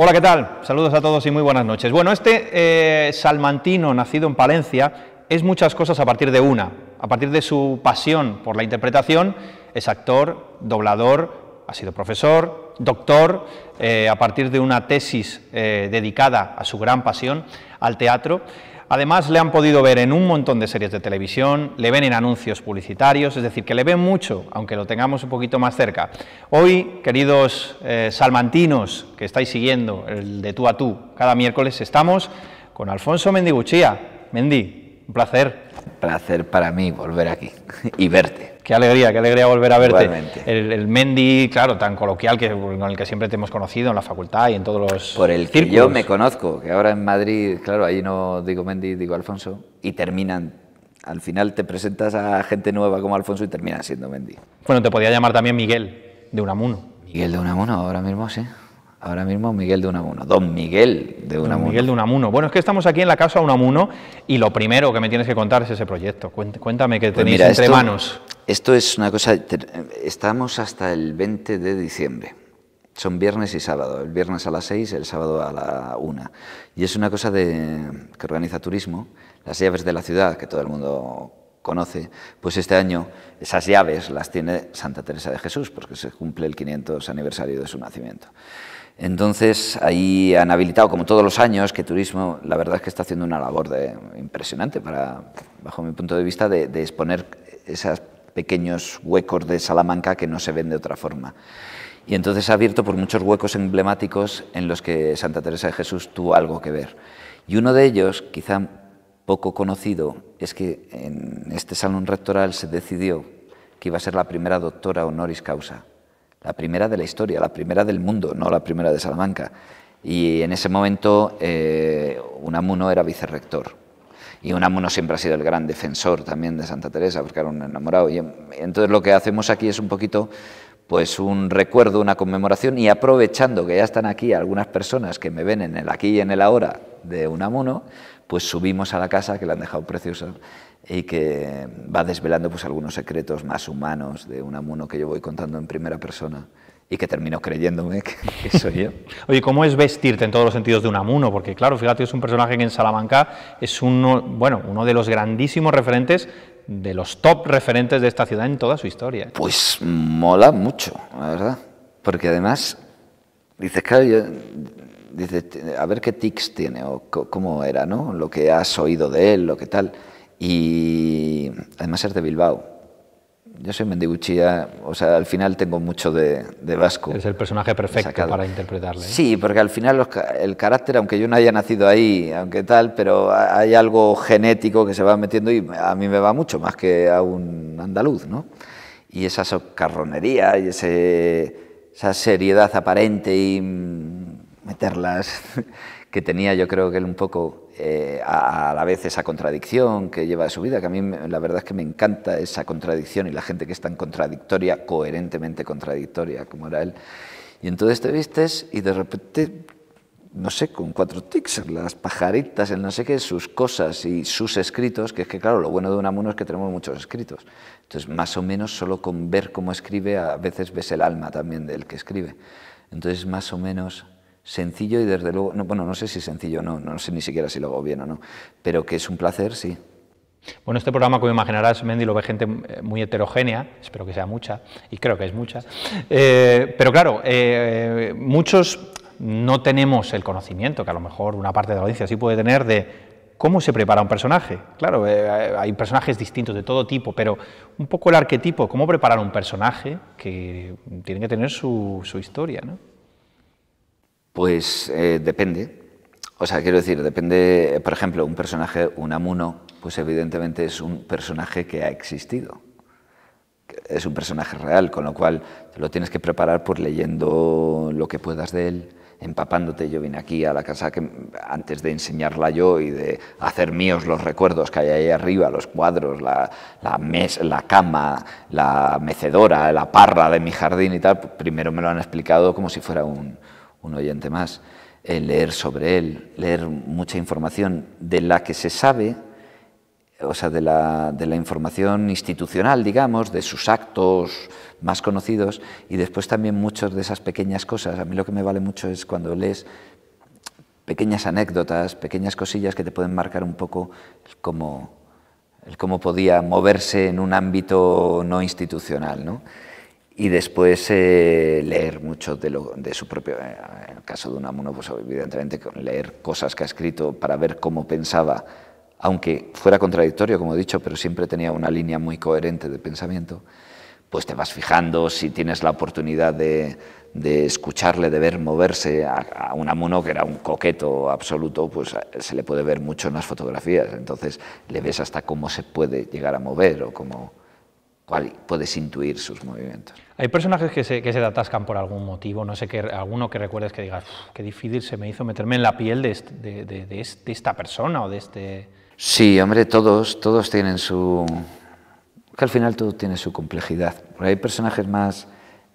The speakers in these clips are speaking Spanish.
Hola, ¿qué tal? Saludos a todos y muy buenas noches. Bueno, este eh, salmantino nacido en Palencia es muchas cosas a partir de una. A partir de su pasión por la interpretación, es actor, doblador, ha sido profesor, doctor, eh, a partir de una tesis eh, dedicada a su gran pasión, al teatro. Además, le han podido ver en un montón de series de televisión, le ven en anuncios publicitarios, es decir, que le ven mucho, aunque lo tengamos un poquito más cerca. Hoy, queridos eh, salmantinos que estáis siguiendo el de tú a tú, cada miércoles estamos con Alfonso Mendiguchía. Mendi, un placer. Placer para mí volver aquí y verte. Qué alegría, qué alegría volver a verte. El, el, Mendy, claro, tan coloquial que, con el que siempre te hemos conocido en la facultad y en todos los. Por el que yo me conozco, que ahora en Madrid, claro, ahí no digo Mendy, digo Alfonso, y terminan al final te presentas a gente nueva como Alfonso y terminas siendo Mendy. Bueno, te podía llamar también Miguel de Unamuno. Miguel de Unamuno, ahora mismo sí. Ahora mismo Miguel de Unamuno, don Miguel de Unamuno. Miguel de Unamuno. Bueno, es que estamos aquí en la casa Unamuno y lo primero que me tienes que contar es ese proyecto. Cuéntame qué pues tenéis entre esto, manos. Esto es una cosa, estamos hasta el 20 de diciembre. Son viernes y sábado, el viernes a las 6, el sábado a la 1. Y es una cosa que organiza Turismo, las llaves de la ciudad, que todo el mundo conoce, pues este año esas llaves las tiene Santa Teresa de Jesús, porque se cumple el 500 aniversario de su nacimiento. Entonces, ahí han habilitado, como todos los años, que Turismo, la verdad es que está haciendo una labor impresionante, para, bajo mi punto de vista, de, de exponer esos pequeños huecos de Salamanca que no se ven de otra forma. Y entonces ha abierto por muchos huecos emblemáticos en los que Santa Teresa de Jesús tuvo algo que ver. Y uno de ellos, quizá poco conocido, es que en este salón rectoral se decidió que iba a ser la primera doctora honoris causa la primera de la historia, la primera del mundo, no la primera de Salamanca. Y en ese momento eh, Unamuno era vicerrector. Y Unamuno siempre ha sido el gran defensor también de Santa Teresa, porque era un enamorado. Y entonces lo que hacemos aquí es un poquito pues un recuerdo, una conmemoración y aprovechando que ya están aquí algunas personas que me ven en el aquí y en el ahora de Unamuno, pues subimos a la casa que la han dejado preciosa y que va desvelando pues, algunos secretos más humanos de un amuno que yo voy contando en primera persona y que termino creyéndome que, soy yo. Oye, ¿cómo es vestirte en todos los sentidos de un amuno? Porque claro, fíjate, es un personaje que en Salamanca es uno, bueno, uno de los grandísimos referentes de los top referentes de esta ciudad en toda su historia. ¿eh? Pues mola mucho, la verdad. Porque además, dices, claro, a ver qué tics tiene o cómo era, ¿no? Lo que has oído de él, lo que tal y además es de Bilbao. Yo soy mendiguchía, o sea, al final tengo mucho de, de vasco. Es el personaje perfecto para interpretarle. ¿eh? Sí, porque al final el carácter, aunque yo no haya nacido ahí, aunque tal, pero hay algo genético que se va metiendo y a mí me va mucho más que a un andaluz, ¿no? Y esa socarronería y ese, esa seriedad aparente y meterlas, que tenía yo creo que él un poco eh, a, la vez esa contradicción que lleva de su vida, que a mí la verdad es que me encanta esa contradicción y la gente que es tan contradictoria, coherentemente contradictoria como era él. Y entonces te vistes y de repente, no sé, con cuatro tics, las pajaritas, el no sé qué, sus cosas y sus escritos, que es que claro, lo bueno de Unamuno es que tenemos muchos escritos. Entonces, más o menos solo con ver cómo escribe, a veces ves el alma también del que escribe. Entonces, más o menos sencillo y desde luego, no, bueno, no sé si sencillo, o no, no sé ni siquiera si lo hago bien o no, pero que es un placer, sí. Bueno, este programa, como imaginarás, Mendy, lo ve gente eh, muy heterogénea, espero que sea mucha, y creo que es mucha, eh, pero claro, eh, muchos no tenemos el conocimiento, que a lo mejor una parte de la audiencia sí puede tener, de cómo se prepara un personaje. Claro, hay personajes distintos de todo tipo, pero un poco el arquetipo, cómo preparar un personaje que tiene que tener su, su historia, ¿no? Pues eh, depende. O sea, quiero decir, depende, por ejemplo, un personaje, un amuno, pues evidentemente es un personaje que ha existido. Es un personaje real, con lo cual te lo tienes que preparar por leyendo lo que puedas de él, empapándote. Yo vine aquí a la casa que, antes de enseñarla yo y de hacer míos los recuerdos que hay ahí arriba, los cuadros, la, la, la cama, la mecedora, la parra de mi jardín y tal. Primero me lo han explicado como si fuera un, un oyente más, el eh, leer sobre él, leer mucha información de la que se sabe, o sea, de la, de la información institucional, digamos, de sus actos más conocidos, y después también muchas de esas pequeñas cosas. A mí lo que me vale mucho es cuando lees pequeñas anécdotas, pequeñas cosillas que te pueden marcar un poco cómo, el cómo podía moverse en un ámbito no institucional. ¿no? y después eh, leer mucho de, lo, de, su propio, eh, en el caso de Unamuno, pues evidentemente leer cosas que ha escrito para ver cómo pensaba, aunque fuera contradictorio, como he dicho, pero siempre tenía una línea muy coherente de pensamiento, pues te vas fijando si tienes la oportunidad de, de escucharle, de ver moverse a, a Unamuno, que era un coqueto absoluto, pues eh, se le puede ver mucho en las fotografías, entonces le ves hasta cómo se puede llegar a mover o cómo puedes intuir sus movimientos. Hay personajes que se, que atascan por algún motivo, no sé, qué, alguno que recuerdes que digas, qué difícil se me hizo meterme en la piel de, esta persona o de este... Sí, hombre, todos, todos tienen su... que al final todo tiene su complejidad. hay personajes más...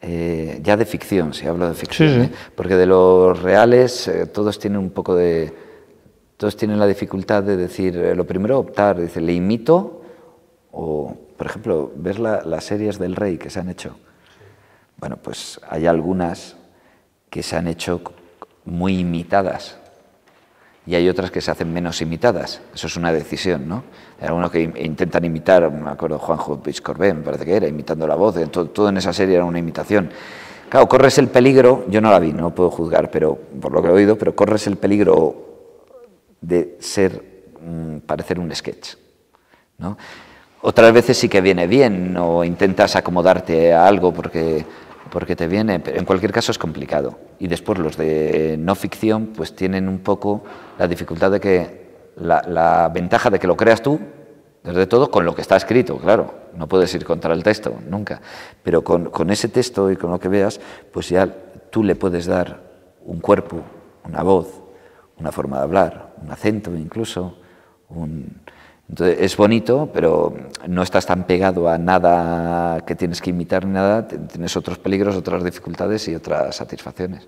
Eh, ya de ficción, si hablo de ficción, ¿eh? porque de los reales eh, todos tienen un poco de... todos tienen la dificultad de decir, lo primero optar, dice, le imito o, por ejemplo, ¿ves las series del rey que se han hecho. Bueno, pues hay algunas que se han hecho muy imitadas y hay otras que se hacen menos imitadas. Eso es una decisión, ¿no? Hay algunos que intentan imitar, me acuerdo Juanjo Pich Corbén, parece que era, imitando la voz, todo, todo, en esa serie era una imitación. Claro, corres el peligro, yo no la vi, no puedo juzgar, pero por lo que he oído, pero corres el peligro de ser, mm, parecer un sketch, ¿no? Otras veces sí que viene bien o intentas acomodarte a algo porque, porque te viene, pero en cualquier caso es complicado. Y después los de no ficción pues tienen un poco la dificultad de que la, ventaja de que lo creas tú, desde todo, con lo que está escrito, claro, no puedes ir contra el texto, nunca, pero con, con ese texto y con lo que veas, pues ya tú le puedes dar un cuerpo, una voz, una forma de hablar, un acento incluso, un... Entonces, es bonito, pero no estás tan pegado a nada que tienes que imitar ni nada, tienes otros peligros, otras dificultades y otras satisfacciones.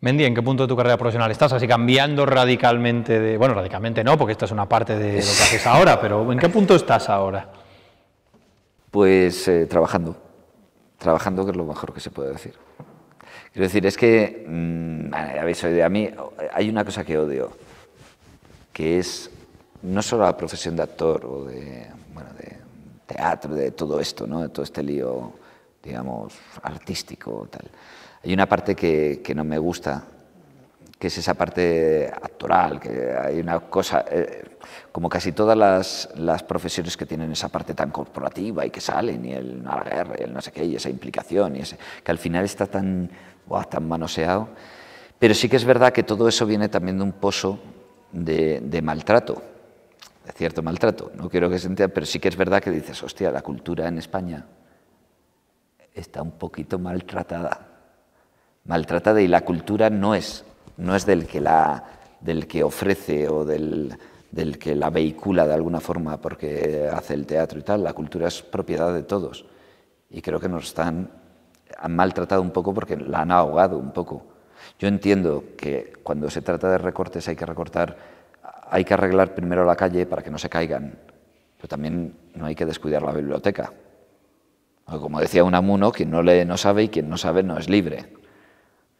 Mendy, ¿en qué punto de tu carrera profesional estás? Así cambiando radicalmente Bueno, radicalmente no, porque esta es una parte de lo que haces ahora, pero ¿en qué punto estás ahora? Pues eh, trabajando. Trabajando, que es lo mejor que se puede decir. Quiero decir, es que. Mm, a mí, hay una cosa que odio, que es no solo la profesión de actor o de, bueno, de teatro, de todo esto, ¿no? de todo este lío, digamos, artístico. Tal. Hay una parte que, no me gusta, que es esa parte actoral, que hay una cosa, eh, como casi todas las, profesiones que tienen esa parte tan corporativa y que salen, y el el no sé qué, y esa implicación, y ese, que al final está tan, tan manoseado. Pero sí que es verdad que todo eso viene también de un pozo de maltrato cierto maltrato. No quiero que se entienda, pero sí que es verdad que dices, hostia, la cultura en España está un poquito maltratada. Maltratada y la cultura no es, no es del, que la, del que ofrece o del, que la vehicula de alguna forma porque hace el teatro y tal. La cultura es propiedad de todos. Y creo que nos están, han maltratado un poco porque la han ahogado un poco. Yo entiendo que cuando se trata de recortes hay que recortar hay que arreglar primero la calle para que no se caigan, pero también no hay que descuidar la biblioteca. Como decía un amuno, quien no lee no sabe y quien no sabe no es libre.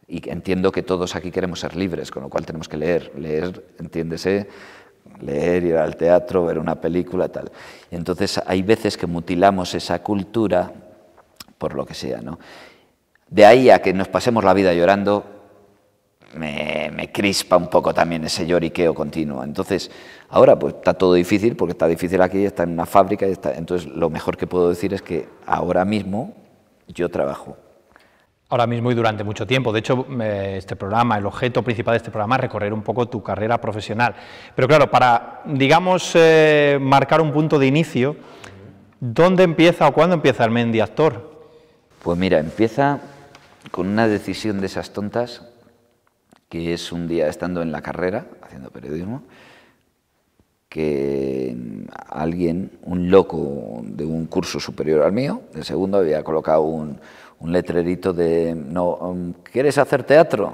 Y entiendo que todos aquí queremos ser libres, con lo cual tenemos que leer. Leer, entiéndese, leer, ir al teatro, ver una película, tal. Y entonces hay veces que mutilamos esa cultura por lo que sea. ¿no? De ahí a que nos pasemos la vida llorando, me, crispa un poco también ese lloriqueo continuo. Entonces, ahora pues está todo difícil porque está difícil aquí, está en una fábrica, y está, entonces lo mejor que puedo decir es que ahora mismo yo trabajo. Ahora mismo y durante mucho tiempo. De hecho, este programa, el objeto principal de este programa es recorrer un poco tu carrera profesional. Pero claro, para, digamos, eh, marcar un punto de inicio, ¿dónde empieza o cuándo empieza el Mendy actor? Pues mira, empieza con una decisión de esas tontas que es un día estando en la carrera, haciendo periodismo, que alguien, un loco de un curso superior al mío, el segundo, había colocado un, un letrerito de, no, um, ¿quieres hacer teatro?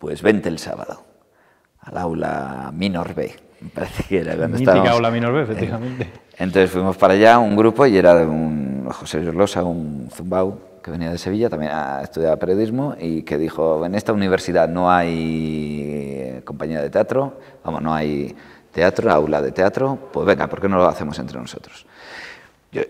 Pues vente el sábado al aula Minor B. Me parece que era donde aula Minor B, efectivamente. Entonces fuimos para allá, un grupo, y era un José un Zumbau, que venía de Sevilla, también ha ah, estudiado periodismo, y que dijo, en esta universidad no hay eh, compañía de teatro, vamos, no hay teatro, aula de teatro, pues venga, ¿por qué no lo hacemos entre nosotros?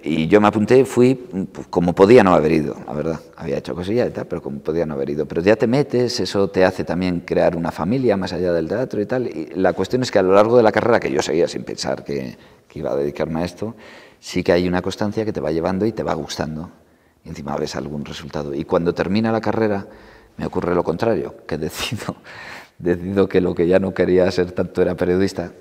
y yo me apunté, fui pues, como podía no haber ido, la verdad. Había hecho cosillas y tal, pero como podía no haber ido. Pero ya te metes, eso te hace también crear una familia más allá del teatro y tal. Y la cuestión es que a lo largo de la carrera, que yo seguía sin pensar que, que iba a dedicarme a esto, sí que hay una constancia que te va llevando y te va gustando encima ves algún resultado. Y cuando termina la carrera me ocurre lo contrario, que decido, decido que lo que ya no quería ser tanto era periodista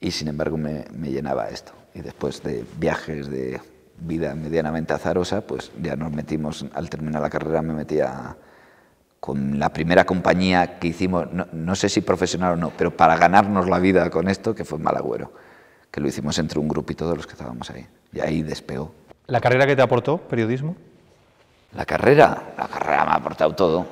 y sin embargo me, llenaba esto. Y después de viajes, de vida medianamente azarosa, pues ya nos metimos, al terminar la carrera me metía con la primera compañía que hicimos, no, sé si profesional o no, pero para ganarnos la vida con esto, que fue Malagüero, que lo hicimos entre un grupo y todos los que estábamos ahí. Y ahí despegó. ¿La carrera que te aportó, periodismo? La carrera, la carrera me ha aportado todo.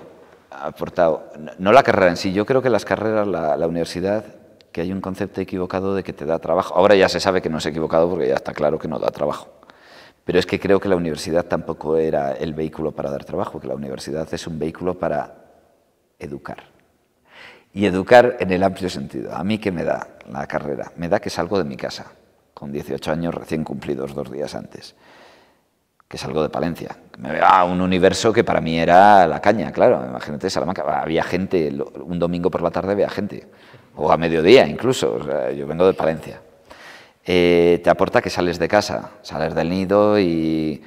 Ha aportado, no la carrera en sí, yo creo que las carreras, la, la universidad, que hay un concepto equivocado de que te da trabajo. Ahora ya se sabe que no es equivocado porque ya está claro que no da trabajo. Pero es que creo que la universidad tampoco era el vehículo para dar trabajo, que la universidad es un vehículo para educar. Y educar en el amplio sentido. A mí, ¿qué me da la carrera? Me da que salgo de mi casa, con 18 años recién cumplidos dos días antes que salgo de Palencia. Me veo un universo que para mí era la caña, claro. Imagínate, Salamanca, había gente, un domingo por la tarde había gente, o a mediodía incluso. yo vengo de Palencia. Eh, te aporta que sales de casa, sales del nido y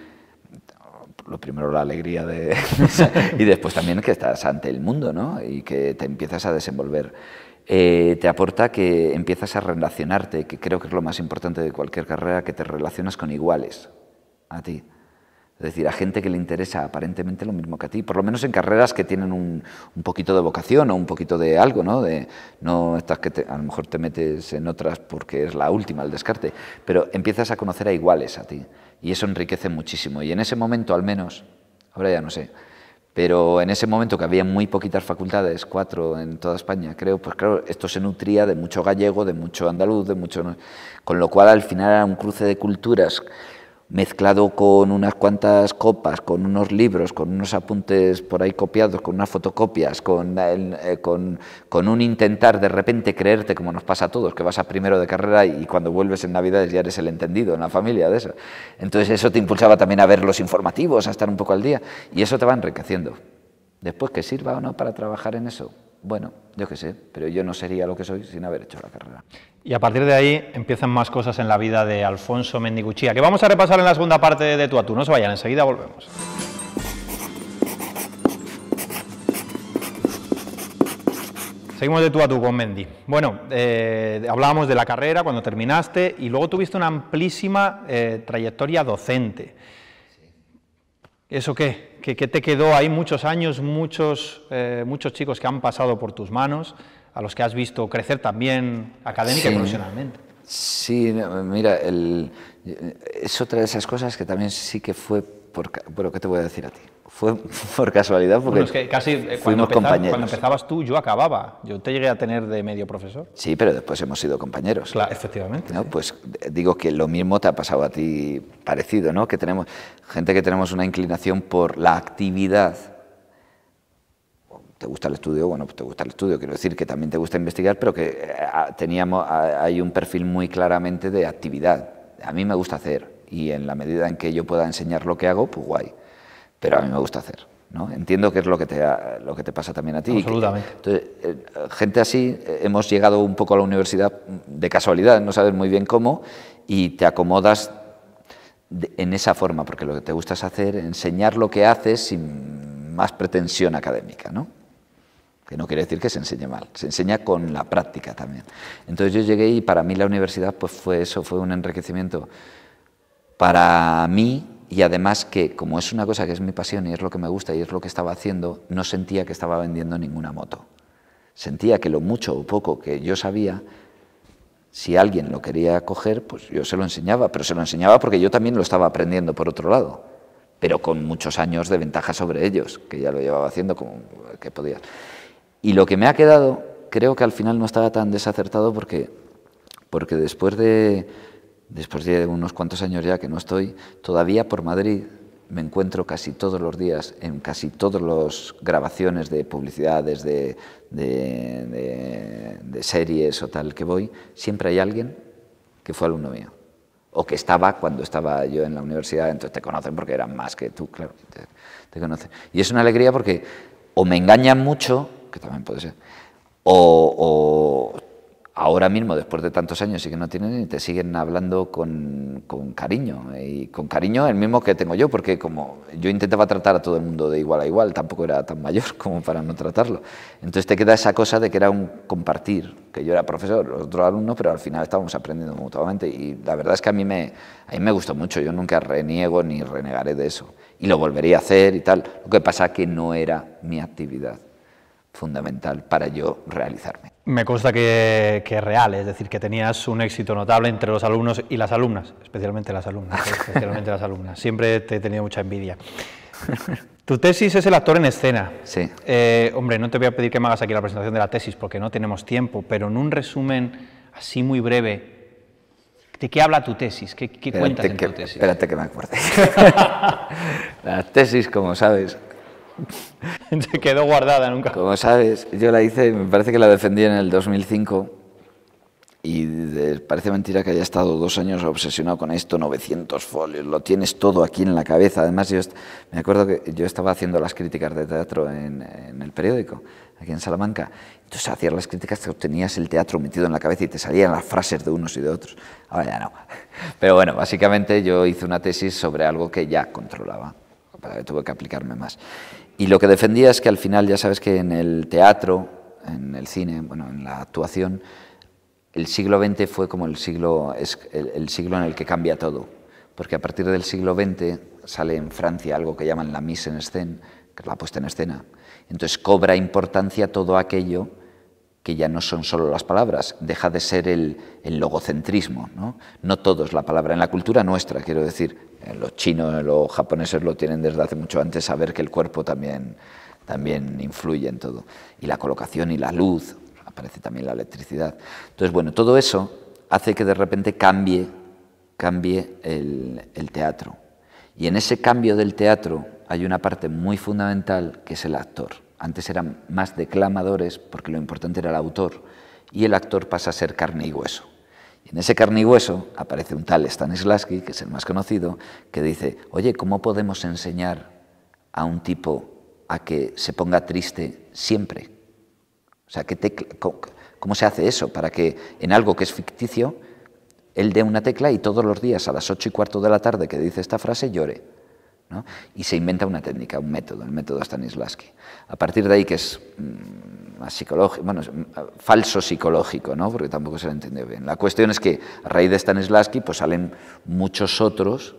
lo primero la alegría de y después también que estás ante el mundo, ¿no? Y que te empiezas a desenvolver. Eh, te aporta que empiezas a relacionarte, que creo que es lo más importante de cualquier carrera, que te relacionas con iguales a ti. Es decir, a gente que le interesa aparentemente lo mismo que a ti, por lo menos en carreras que tienen un, poquito de vocación o un poquito de algo, ¿no? De, no estas que a lo mejor te metes en otras porque es la última, el descarte, pero empiezas a conocer a iguales a ti y eso enriquece muchísimo. Y en ese momento, al menos, ahora ya no sé, pero en ese momento que había muy poquitas facultades, cuatro en toda España, creo, pues claro, esto se nutría de mucho gallego, de mucho andaluz, de mucho. Con lo cual al final era un cruce de culturas mezclado con unas cuantas copas, con unos libros, con unos apuntes por ahí copiados, con unas fotocopias, con, eh, un intentar de repente creerte, como nos pasa a todos, que vas a primero de carrera y cuando vuelves en Navidades ya eres el entendido en la familia de eso. Entonces eso te impulsaba también a ver los informativos, a estar un poco al día, y eso te va enriqueciendo. Después que sirva o no para trabajar en eso, bueno, yo qué sé, pero yo no sería lo que soy sin haber hecho la carrera. Y a partir de ahí empiezan más cosas en la vida de Alfonso Mendiguchía, que vamos a repasar en la segunda parte de Tu a Tú. No se vayan, enseguida volvemos. Seguimos de tú tú con Mendy. Bueno, eh, hablábamos de la carrera cuando terminaste y luego tuviste una amplísima eh, trayectoria docente. ¿Eso qué? ¿Qué, te quedó hay muchos años, muchos, eh, muchos chicos que han pasado por tus manos, a los que has visto crecer también académica y profesionalmente? Sí, mira, es otra de esas cosas que también sí que fue por, ¿qué te voy a decir a ti? Fue por casualidad porque casi, eh, fuimos compañeros. Cuando empezabas tú, yo acababa. Yo te llegué a tener de medio profesor. Sí, pero después hemos sido compañeros. Claro, efectivamente. Pues eh, digo que lo mismo te ha pasado a ti parecido, ¿no? Que tenemos gente que tenemos una inclinación por la actividad te gusta el estudio, bueno, pues te gusta el estudio, quiero decir que también te gusta investigar, pero que eh, teníamos, hay un perfil muy claramente de actividad. A mí me gusta hacer, y en la medida en que yo pueda enseñar lo que hago, pues guay. Pero a mí me gusta hacer. ¿no? Entiendo que es lo que te, lo que te pasa también a ti. Absolutamente. entonces, eh, gente así, eh, hemos llegado un poco a la universidad de casualidad, no sabes muy bien cómo, y te acomodas en esa forma, porque lo que te gusta es hacer, enseñar lo que haces sin más pretensión académica, ¿no? que no quiere decir que se enseñe mal, se enseña con la práctica también. Entonces yo llegué y para mí la universidad pues fue eso, fue un enriquecimiento para mí y además que como es una cosa que es mi pasión y es lo que me gusta y es lo que estaba haciendo, no sentía que estaba vendiendo ninguna moto. Sentía que lo mucho o poco que yo sabía, si alguien lo quería coger, pues yo se lo enseñaba, pero se lo enseñaba porque yo también lo estaba aprendiendo por otro lado, pero con muchos años de ventaja sobre ellos, que ya lo llevaba haciendo como que podía. Y lo que me ha quedado, creo que al final no estaba tan desacertado porque, porque después de después de unos cuantos años ya que no estoy, todavía por Madrid me encuentro casi todos los días en casi todas las grabaciones de publicidades, de, series o tal que voy, siempre hay alguien que fue alumno mío. O que estaba cuando estaba yo en la universidad, entonces te conocen porque eran más que tú, claro, te, Y es una alegría porque o me engañan mucho, que también puede ser, o ahora mismo, después de tantos años y que no tienen, y te siguen hablando con, cariño. Y con cariño el mismo que tengo yo, porque como yo intentaba tratar a todo el mundo de igual a igual, tampoco era tan mayor como para no tratarlo. Entonces te queda esa cosa de que era un compartir, que yo era profesor, otro alumno, pero al final estábamos aprendiendo mutuamente. Y la verdad es que a mí me, a mí me gustó mucho, yo nunca reniego ni renegaré de eso. Y lo volvería a hacer y tal. Lo que pasa es que no era mi actividad fundamental para yo realizarme me consta que, es real, es decir, que tenías un éxito notable entre los alumnos y las alumnas, especialmente las alumnas, ¿eh? especialmente las alumnas. Siempre te he tenido mucha envidia. Tu tesis es el actor en escena. Sí. Eh, hombre, no te voy a pedir que me hagas aquí la presentación de la tesis porque no tenemos tiempo, pero en un resumen así muy breve, ¿de qué habla tu tesis? ¿Qué, qué cuentas en tu tesis? Espérate que me acuerde. la tesis, como sabes, Se quedó guardada nunca. Como sabes, yo la hice, me parece que la defendí en el 2005 y parece mentira que haya estado dos años obsesionado con esto, 900 folios, lo tienes todo aquí en la cabeza. Además, yo me acuerdo que yo estaba haciendo las críticas de teatro en, el periódico, aquí en Salamanca. Entonces hacías las críticas, tenías el teatro metido en la cabeza y te salían las frases de unos y de otros. Ahora ya no. Pero bueno, básicamente yo hice una tesis sobre algo que ya controlaba. Para que tuve que aplicarme más. Y lo que defendía es que al final, ya sabes que en el teatro, en el cine, bueno, en la actuación, el siglo XX fue como el siglo, es el siglo en el que cambia todo. Porque a partir del siglo XX sale en Francia algo que llaman la mise en scène, que es la puesta en escena. Entonces cobra importancia todo aquello que ya no son solo las palabras, deja de ser el, logocentrismo. ¿no? no todo es la palabra. En la cultura nuestra, quiero decir, eh, los chinos, los japoneses lo tienen desde hace mucho antes, saber que el cuerpo también, también influye en todo. Y la colocación y la luz, aparece también la electricidad. Entonces, bueno, todo eso hace que de repente cambie, cambie el teatro. Y en ese cambio del teatro hay una parte muy fundamental que es el actor. Antes eran más declamadores porque lo importante era el autor y el actor pasa a ser carne y hueso. Y en ese carne y hueso aparece un tal Stanislavski, que es el más conocido, que dice, oye, ¿cómo podemos enseñar a un tipo a que se ponga triste siempre? O sea, ¿cómo se hace eso? Para que en algo que es ficticio, él dé una tecla y todos los días a las ocho y cuarto de la tarde que dice esta frase llore. Y se inventa una técnica, un método, el método Stanislavski. A partir de ahí, que es mm, más psicológico, mm, falso psicológico, porque tampoco se lo entiende bien. La cuestión es que a raíz de Stanislavski pues, salen muchos otros,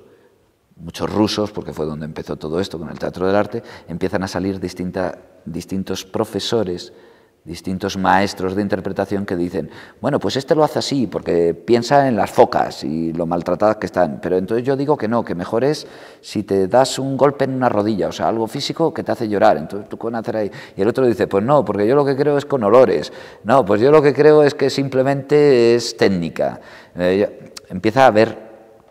muchos rusos, porque fue donde empezó todo esto con el teatro del arte, empiezan a salir distintos profesores distintos maestros de interpretación que dicen, bueno, pues este lo hace así porque piensa en las focas y lo maltratadas que están, pero entonces yo digo que no, que mejor es si te das un golpe en una rodilla, o sea, algo físico que te hace llorar, entonces tú con hacer ahí, y el otro dice, pues no, porque yo lo que creo es con olores, no, pues yo lo que creo es que simplemente es técnica. Eh, empieza a haber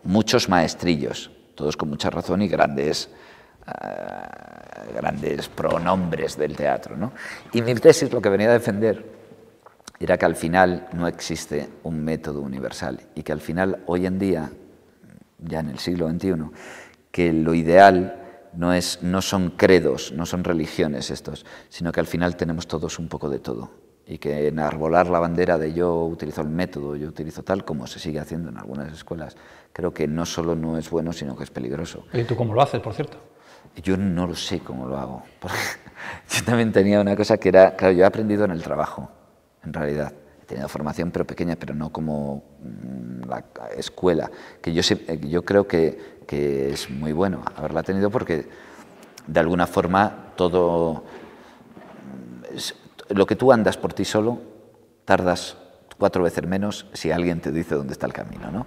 muchos maestrillos, todos con mucha razón y grandes Ah, grandes pronombres del teatro. ¿no? Y mi tesis lo que venía a defender era que al final no existe un método universal y que al final hoy en día, ya en el siglo XXI, que lo ideal no, es, no son credos, no son religiones estos, sino que al final tenemos todos un poco de todo y que enarbolar la bandera de yo utilizo el método, yo utilizo tal, como se sigue haciendo en algunas escuelas, creo que no solo no es bueno, sino que es peligroso. ¿Y tú cómo lo haces, por cierto? Yo no lo sé cómo lo hago. Porque yo también tenía una cosa que era, claro, yo he aprendido en el trabajo, en realidad. He tenido formación, pero pequeña, pero no como mm, la escuela, que eh, yo, creo que, que es muy bueno haberla tenido porque de alguna forma todo mm, lo que tú andas por ti solo tardas cuatro veces menos si alguien te dice dónde está el camino, ¿no?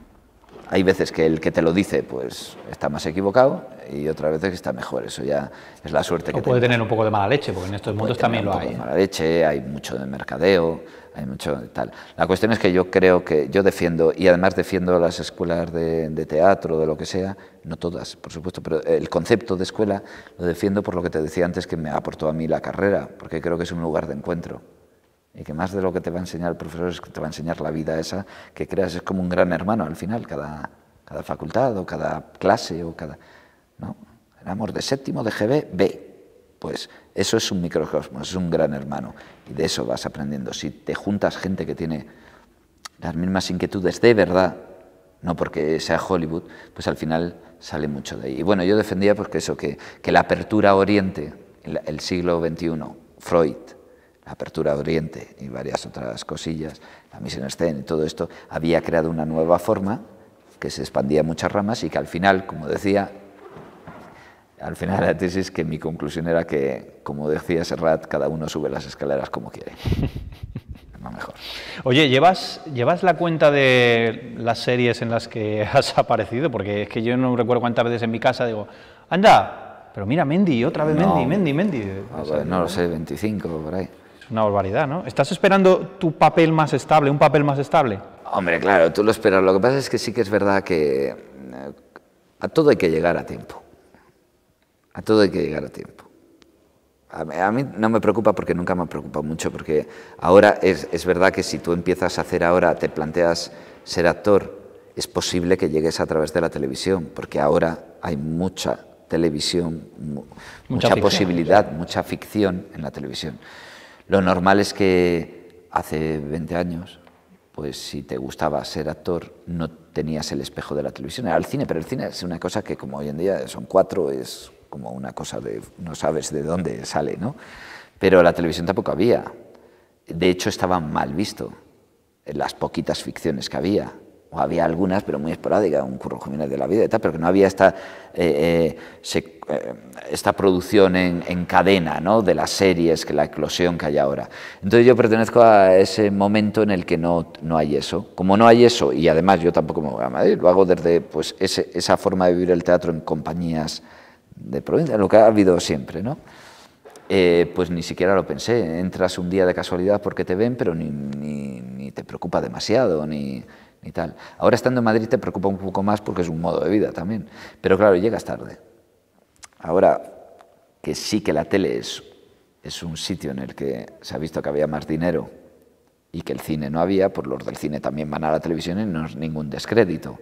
hay veces que el que te lo dice pues está más equivocado y otras veces que está mejor. Eso ya es la suerte que puede tener un poco de mala leche, porque en estos momentos también lo hay. de ¿eh? mala leche, hay mucho de mercadeo, hay mucho de tal. La cuestión es que yo creo que yo defiendo y además defiendo las escuelas de, de teatro, de lo que sea, no todas, por supuesto, pero el concepto de escuela lo defiendo por lo que te decía antes que me aportó a mí la carrera, porque creo que es un lugar de encuentro y que más de lo que te va a enseñar el profesor es que te va a enseñar la vida esa que creas es como un gran hermano al final, cada, facultad o cada clase o cada... ¿no? Éramos de séptimo de GB, B. Pues eso es un microcosmos, es un gran hermano y de eso vas aprendiendo. Si te juntas gente que tiene las mismas inquietudes de verdad, no porque sea Hollywood, pues al final sale mucho de ahí. Y bueno, yo defendía pues que eso, que, la apertura Oriente, el siglo XXI, Freud, apertura de Oriente y varias otras cosillas, la Misión Sten y todo esto, había creado una nueva forma que se expandía muchas ramas y que al final, como decía, al final de la tesis que mi conclusión era que, como decía Serrat, cada uno sube las escaleras como quiere. No mejor. Oye, ¿llevas, ¿llevas la cuenta de las series en las que has aparecido? Porque es que yo no recuerdo cuántas veces en mi casa digo, anda, pero mira, Mendy, otra vez Mendy, Mendy, Mendy. No, ah, pues, no lo sé, 25 por ahí. Es una barbaridad, ¿no? ¿Estás esperando tu papel más estable, un papel más estable? Hombre, claro, tú lo esperas. Lo que pasa es que sí que es verdad que eh, a todo hay que llegar a tiempo. A todo hay que llegar a tiempo. A mí, no me preocupa porque nunca me ha preocupado mucho, porque ahora es, verdad que si tú empiezas a hacer ahora, te planteas ser actor, es posible que llegues a través de la televisión, porque ahora hay mucha televisión, mucha posibilidad, mucha ficción en la televisión. Lo normal es que hace 20 años, pues si te gustaba ser actor, no tenías el espejo de la televisión. Era el cine, pero el cine es una cosa que como hoy en día son cuatro, es como una cosa de no sabes de dónde sale, ¿no? Pero la televisión tampoco había. De hecho, estaba mal visto en las poquitas ficciones que había o había algunas, pero muy esporádicas, un Curro Juvenil de la vida y tal, pero que no había esta, eh, eh, eh, esta producción en, en, cadena ¿no? de las series, que la eclosión que hay ahora. Entonces yo pertenezco a ese momento en el que no, no hay eso. Como no hay eso, y además yo tampoco me voy a Madrid, lo hago desde pues, esa forma de vivir el teatro en compañías de provincia, lo que ha habido siempre, ¿no? pues ni siquiera lo pensé. Entras un día de casualidad porque te ven, pero ni, ni, ni te preocupa demasiado, ni, Ahora estando en Madrid te preocupa un poco más porque es un modo de vida también. Pero claro, llegas tarde. Ahora que sí que la tele es, un sitio en el que se ha visto que había más dinero y que el cine no había, pues los del cine también van a la televisión y no es ningún descrédito.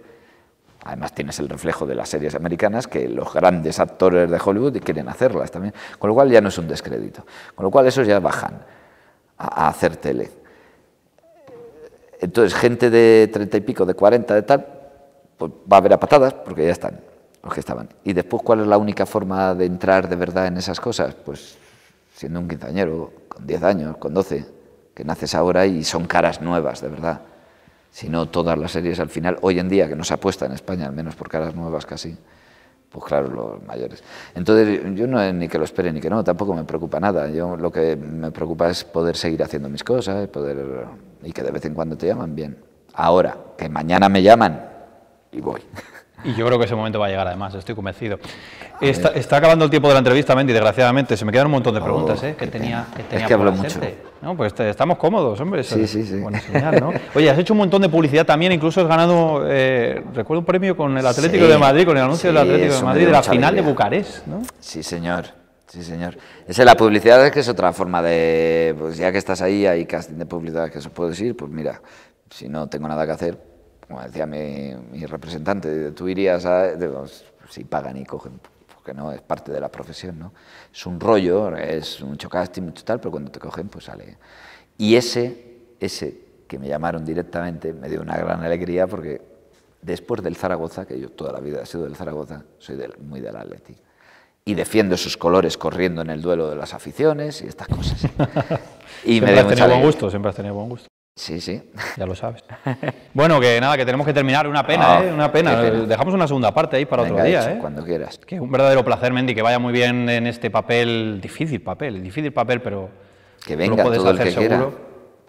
Además tienes el reflejo de las series americanas que los grandes actores de Hollywood quieren hacerlas también. Con lo cual ya no es un descrédito. Con lo cual esos ya bajan a hacer tele. Entonces, gente de treinta y pico, de cuarenta, de tal, pues va a haber a patadas porque ya están los que estaban. Y después, ¿cuál es la única forma de entrar de verdad en esas cosas? Pues siendo un quinceañero, con 10 años, con 12, que naces ahora y son caras nuevas, de verdad. Si no, todas las series al final, hoy en día, que no se apuesta en España, al menos por caras nuevas casi, pues claro, los mayores. Entonces, yo no ni que lo espere ni que no, tampoco me preocupa nada. Yo lo que me preocupa es poder seguir haciendo mis cosas eh, poder, y que de vez en cuando te llaman bien. Ahora, que mañana me llaman y voy. Y yo creo que ese momento va a llegar, además, estoy convencido. Está, acabando el tiempo de la entrevista, Mendy, desgraciadamente. Se me quedan un montón de oh, preguntas ¿eh? que, tenía, que Es que hablo mucho. pues estamos cómodos, hombre. sí, sí, sí. ¿no? Oye, has hecho un montón de publicidad también, incluso has ganado, eh, recuerdo un premio con el Atlético de Madrid, con el anuncio del Atlético de Madrid de la final de Bucarest, ¿no? Sí, señor. Sí, señor. Esa la publicidad es que es otra forma de, pues ya que estás ahí, hay casting de publicidad que se puedes decir. pues mira, si no tengo nada que hacer, como decía mi, representante, tú irías a... Digo, pues, si pagan y cogen, porque no, es parte de la profesión, ¿no? Es un rollo, es mucho casting, mucho tal, pero cuando te cogen, pues sale. Y ese, ese que me llamaron directamente, me dio una gran alegría porque después del Zaragoza, que yo toda la vida he sido del Zaragoza, soy del, muy del Atleti. Y defiendo sus colores corriendo en el duelo de las aficiones y estas cosas. y me dio has gusto, siempre has tenido buen gusto. Sí, sí. Ya lo sabes. Bueno, que nada, que tenemos que terminar. Una pena, ah, ¿eh? Una pena. Dejamos una segunda parte ahí para otro día, ¿eh? Cuando quieras. Que un verdadero placer, Mendy, que vaya muy bien en este papel. Difícil papel, difícil papel, pero. Que venga todo el que quiera.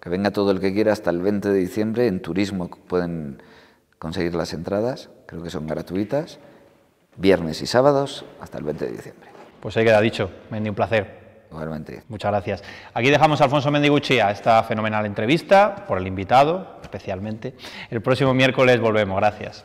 Que venga todo el que quiera hasta el 20 de diciembre. En turismo pueden conseguir las entradas. Creo que son gratuitas. Viernes y sábados hasta el 20 de diciembre. Pues ahí queda dicho. Mendy, un placer. Muchas gracias. Aquí dejamos a Alfonso Mendiguchía esta fenomenal entrevista, por el invitado especialmente. El próximo miércoles volvemos. Gracias.